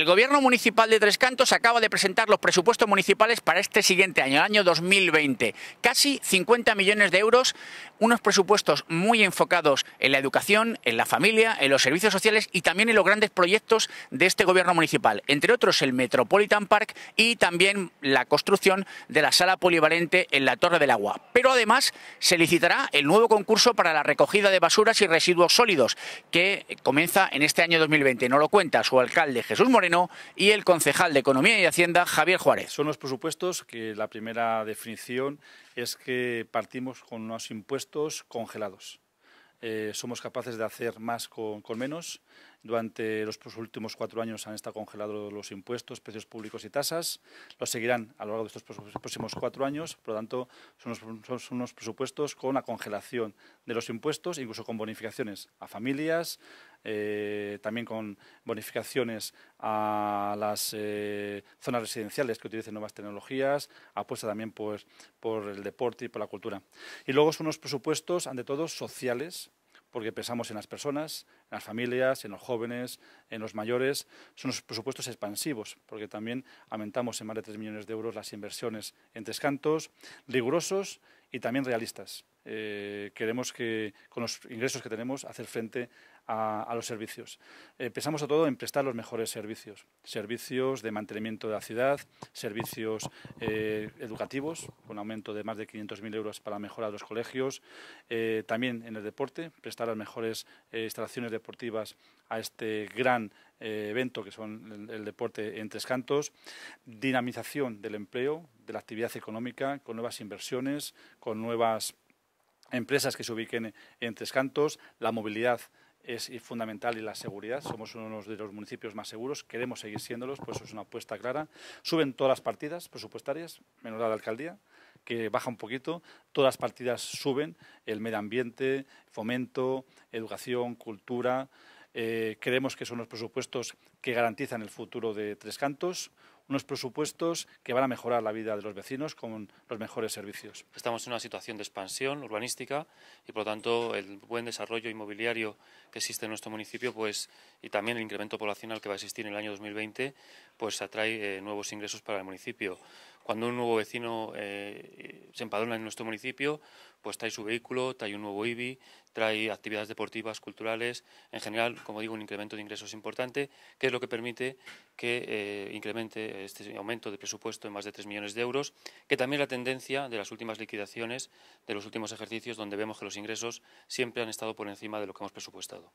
El Gobierno Municipal de Tres Cantos acaba de presentar los presupuestos municipales para este siguiente año, el año 2020. Casi 50 millones de euros, unos presupuestos muy enfocados en la educación, en la familia, en los servicios sociales y también en los grandes proyectos de este Gobierno Municipal, entre otros el Metropolitan Park y también la construcción de la sala polivalente en la Torre del Agua. Pero además se licitará el nuevo concurso para la recogida de basuras y residuos sólidos, que comienza en este año 2020. No lo cuenta su alcalde Jesús Moreno y el concejal de Economía y Hacienda, Javier Juárez. Son los presupuestos que la primera definición es que partimos con unos impuestos congelados. Eh, somos capaces de hacer más con, menos. Durante los últimos cuatro años han estado congelados los impuestos, precios públicos y tasas. Los seguirán a lo largo de estos próximos cuatro años. Por lo tanto, son unos, son unos presupuestos con la congelación de los impuestos, incluso con bonificaciones a familias, eh, también con bonificaciones a las eh, zonas residenciales que utilicen nuevas tecnologías, apuesta también por el deporte y por la cultura. Y luego son unos presupuestos, ante todo, sociales, porque pensamos en las personas, en las familias, en los jóvenes, en los mayores. Son unos presupuestos expansivos, porque también aumentamos en más de 3 millones de euros las inversiones en tres cantos, rigurosos y también realistas. Eh, queremos que, con los ingresos que tenemos, hacer frente a, los servicios. Eh, pensamos a todo en prestar los mejores servicios. Servicios de mantenimiento de la ciudad, servicios eh, educativos, con aumento de más de 500.000 euros para mejorar los colegios. también en el deporte, prestar las mejores instalaciones deportivas a este gran evento que son el, el deporte en Tres Cantos. Dinamización del empleo, de la actividad económica, con nuevas inversiones, con nuevas empresas que se ubiquen en Tres Cantos, la movilidad es fundamental y la seguridad. Somos uno de los municipios más seguros, queremos seguir siéndolos, por pues eso es una apuesta clara. Suben todas las partidas presupuestarias, menos la alcaldía, que baja un poquito. Todas las partidas suben, el medio ambiente, fomento, educación, cultura. Eh, creemos que son los presupuestos que garantizan el futuro de Tres Cantos, unos presupuestos que van a mejorar la vida de los vecinos con los mejores servicios. Estamos en una situación de expansión urbanística y, por lo tanto, el buen desarrollo inmobiliario que existe en nuestro municipio pues, y también el incremento poblacional que va a existir en el año 2020 pues atrae eh, nuevos ingresos para el municipio. Cuando un nuevo vecino eh, se empadrona en nuestro municipio, pues trae su vehículo, trae un nuevo IBI, trae actividades deportivas, culturales, en general, como digo, un incremento de ingresos importante, que es lo que permite que eh, incremente este aumento de presupuesto en más de 3 millones de euros, que también es la tendencia de las últimas liquidaciones, de los últimos ejercicios, donde vemos que los ingresos siempre han estado por encima de lo que hemos presupuestado.